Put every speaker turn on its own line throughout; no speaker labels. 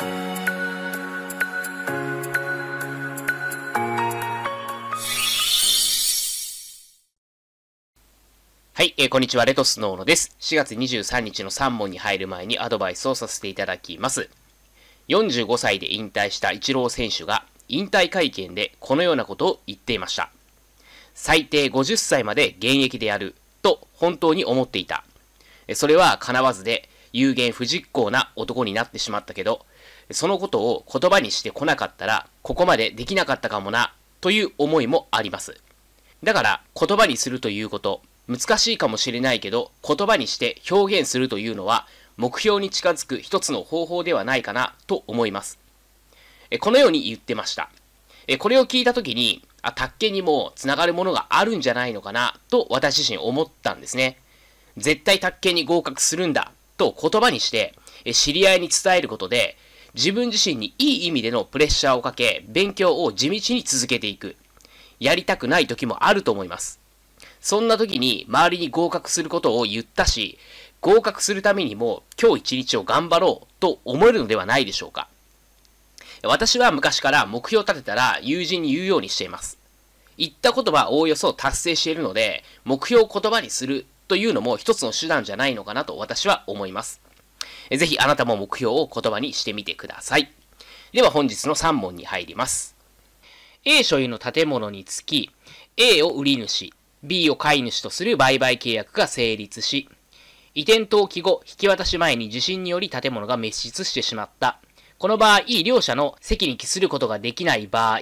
はい、えー、こんにちは、レトスノーノです。4月23日の3問に入る前にアドバイスをさせていただきます。45歳で引退したイチロー選手が引退会見でこのようなことを言っていました。最低50歳まで現役でやると本当に思っていた。それは叶わずで有言不実行な男になってしまったけど、そのことを言葉にしてこなかったら、ここまでできなかったかもな、という思いもあります。だから、言葉にするということ、難しいかもしれないけど、言葉にして表現するというのは、目標に近づく一つの方法ではないかな、と思います。このように言ってました。これを聞いたときに、あ、卓球にもつながるものがあるんじゃないのかな、と私自身思ったんですね。絶対卓研に合格するんだと言葉にして、知り合いに伝えることで、自分自身にいい意味でのプレッシャーをかけ、勉強を地道に続けていく。やりたくない時もあると思います。そんな時に周りに合格することを言ったし、合格するためにも今日一日を頑張ろうと思えるのではないでしょうか。私は昔から目標を立てたら友人に言うようにしています。言った言葉はおおよそ達成しているので、目標を言葉にするというのも一つの手段じゃないのかなと私は思います。ぜひあなたも目標を言葉にしてみてください。では本日の3問に入ります。A 所有の建物につき、A を売り主、B を買い主とする売買契約が成立し、移転登記後、引き渡し前に地震により建物が滅失してしまった。この場合、両者の席に帰することができない場合、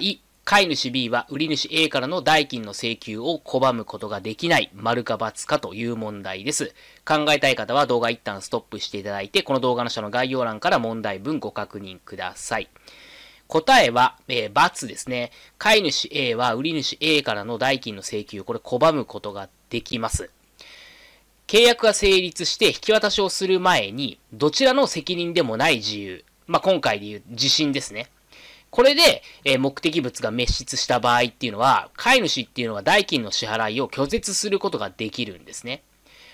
買い主 B は売り主 A からの代金の請求を拒むことができない、丸か×かという問題です。考えたい方は動画一旦ストップしていただいて、この動画の下の概要欄から問題文ご確認ください。答えは、えー、×ですね。買い主 A は売り主 A からの代金の請求、これ拒むことができます。契約が成立して引き渡しをする前に、どちらの責任でもない自由。まあ、今回で言う自信ですね。これで、えー、目的物が滅失した場合っていうのは、飼い主っていうのは代金の支払いを拒絶することができるんですね。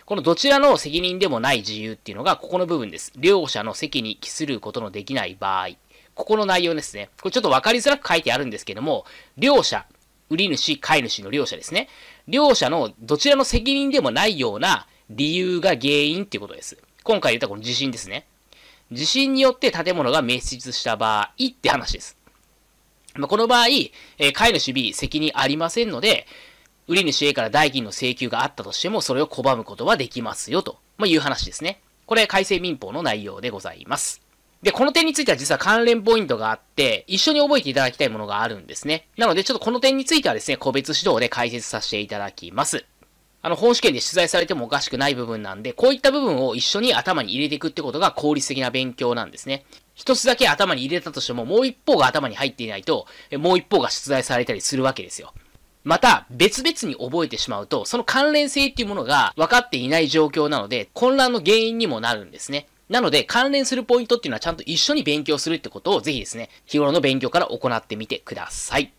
このどちらの責任でもない自由っていうのが、ここの部分です。両者の責に帰することのできない場合。ここの内容ですね。これちょっとわかりづらく書いてあるんですけども、両者、売り主、飼い主の両者ですね。両者のどちらの責任でもないような理由が原因っていうことです。今回言ったこの地震ですね。地震によって建物が滅失した場合って話です。まあ、この場合、えー、飼い主 B 責任ありませんので、売り主 A から代金の請求があったとしても、それを拒むことはできますよ、と、まいう話ですね。これ、改正民法の内容でございます。で、この点については実は関連ポイントがあって、一緒に覚えていただきたいものがあるんですね。なので、ちょっとこの点についてはですね、個別指導で解説させていただきます。あの、本試験で取材されてもおかしくない部分なんで、こういった部分を一緒に頭に入れていくってことが効率的な勉強なんですね。一つだけ頭に入れたとしても、もう一方が頭に入っていないと、もう一方が出題されたりするわけですよ。また、別々に覚えてしまうと、その関連性っていうものが分かっていない状況なので、混乱の原因にもなるんですね。なので、関連するポイントっていうのはちゃんと一緒に勉強するってことをぜひですね、日頃の勉強から行ってみてください。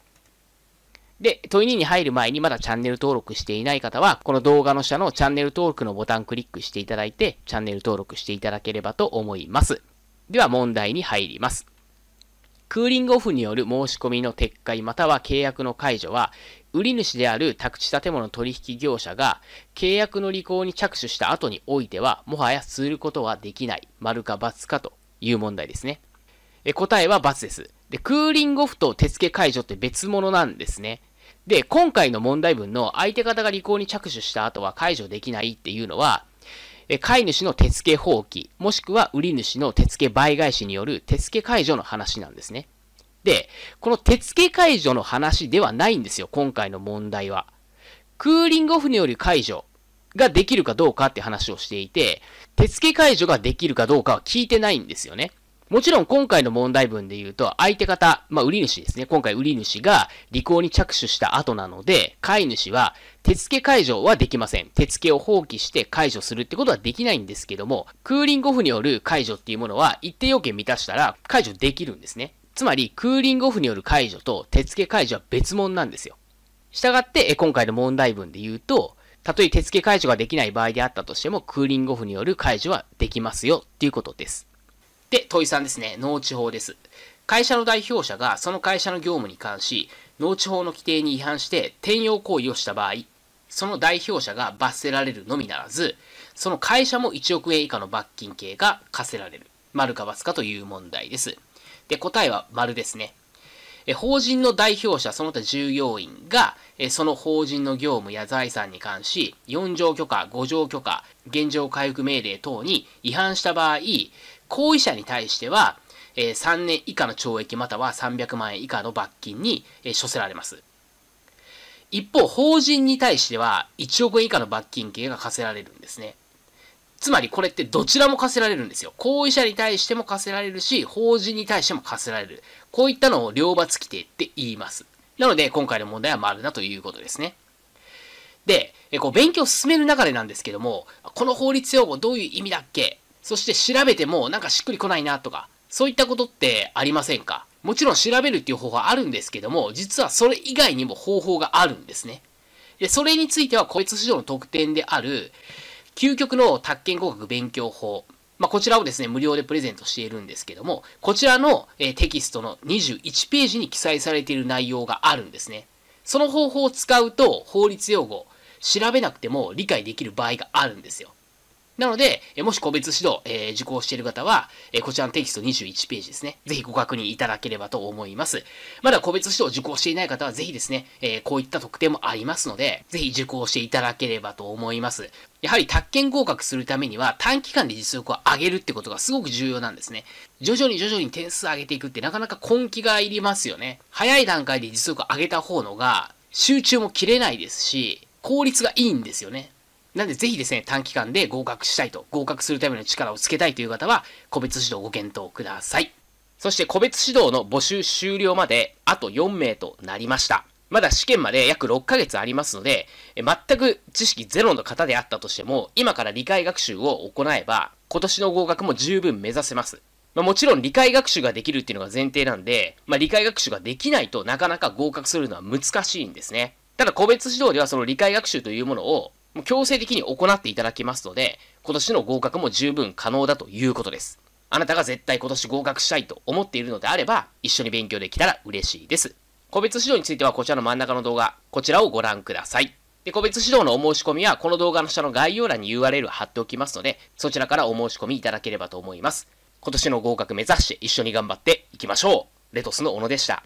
で、問い2に入る前にまだチャンネル登録していない方は、この動画の下のチャンネル登録のボタンクリックしていただいて、チャンネル登録していただければと思います。では問題に入ります。クーリングオフによる申し込みの撤回または契約の解除は、売主である宅地建物取引業者が契約の履行に着手した後においては、もはやすることはできない、丸か×かという問題ですね。え答えは×です。で、クーリングオフと手付け解除って別物なんですね。で、今回の問題文の相手方が履行に着手した後は解除できないっていうのは、飼い主の手付け放棄、もしくは売り主の手付け倍返しによる手付け解除の話なんですね。で、この手付け解除の話ではないんですよ、今回の問題は。クーリングオフによる解除ができるかどうかって話をしていて、手付け解除ができるかどうかは聞いてないんですよね。もちろん今回の問題文で言うと、相手方、まあ、売り主ですね。今回売り主が履行に着手した後なので、飼い主は手付け解除はできません。手付けを放棄して解除するってことはできないんですけども、クーリングオフによる解除っていうものは一定要件満たしたら解除できるんですね。つまり、クーリングオフによる解除と手付け解除は別物なんですよ。したがって、今回の問題文で言うと、たとえ手付け解除ができない場合であったとしても、クーリングオフによる解除はできますよっていうことです。で、問いさんですね、農地法です。会社の代表者がその会社の業務に関し、農地法の規定に違反して転用行為をした場合、その代表者が罰せられるのみならず、その会社も1億円以下の罰金刑が課せられる。丸かつかという問題です。で、答えは丸ですね。法人の代表者、その他従業員が、その法人の業務や財産に関し、4条許可、5条許可、現状回復命令等に違反した場合、行為者に対しては、え3年以下の懲役または300万円以下の罰金に、え処せられます。一方、法人に対しては1億円以下の罰金刑が課せられるんですね。つまりこれってどちらも課せられるんですよ。行為者に対しても課せられるし、法人に対しても課せられる。こういったのを両罰規定って言います。なので、今回の問題は丸だということですね。で、こう勉強を進める中でなんですけども、この法律用語どういう意味だっけそして調べてもなんかしっくりこないなとか、そういったことってありませんかもちろん調べるっていう方法はあるんですけども、実はそれ以外にも方法があるんですね。で、それについては、個別指導の特典である、究極の宅建合格勉強法。まあ、こちらをですね、無料でプレゼントしているんですけども、こちらの、えテキストの21ページに記載されている内容があるんですね。その方法を使うと、法律用語、調べなくても理解できる場合があるんですよ。なので、もし個別指導、えー、受講している方は、えー、こちらのテキスト21ページですね。ぜひご確認いただければと思います。まだ個別指導受講していない方は、ぜひですね、えー、こういった特典もありますので、ぜひ受講していただければと思います。やはり、宅建合格するためには、短期間で実力を上げるってことがすごく重要なんですね。徐々に徐々に点数上げていくってなかなか根気がいりますよね。早い段階で実力を上げた方のが、集中も切れないですし、効率がいいんですよね。なんでぜひですね、短期間で合格したいと、合格するための力をつけたいという方は、個別指導ご検討ください。そして個別指導の募集終了まで、あと4名となりました。まだ試験まで約6ヶ月ありますので、全く知識ゼロの方であったとしても、今から理解学習を行えば、今年の合格も十分目指せます。まあ、もちろん理解学習ができるっていうのが前提なんで、まあ、理解学習ができないとなかなか合格するのは難しいんですね。ただ個別指導ではその理解学習というものをもう強制的に行っていただきますので、今年の合格も十分可能だということです。あなたが絶対今年合格したいと思っているのであれば、一緒に勉強できたら嬉しいです。個別指導についてはこちらの真ん中の動画、こちらをご覧ください。で、個別指導のお申し込みは、この動画の下の概要欄に URL 貼っておきますので、そちらからお申し込みいただければと思います。今年の合格目指して一緒に頑張っていきましょう。レトスの小野でした。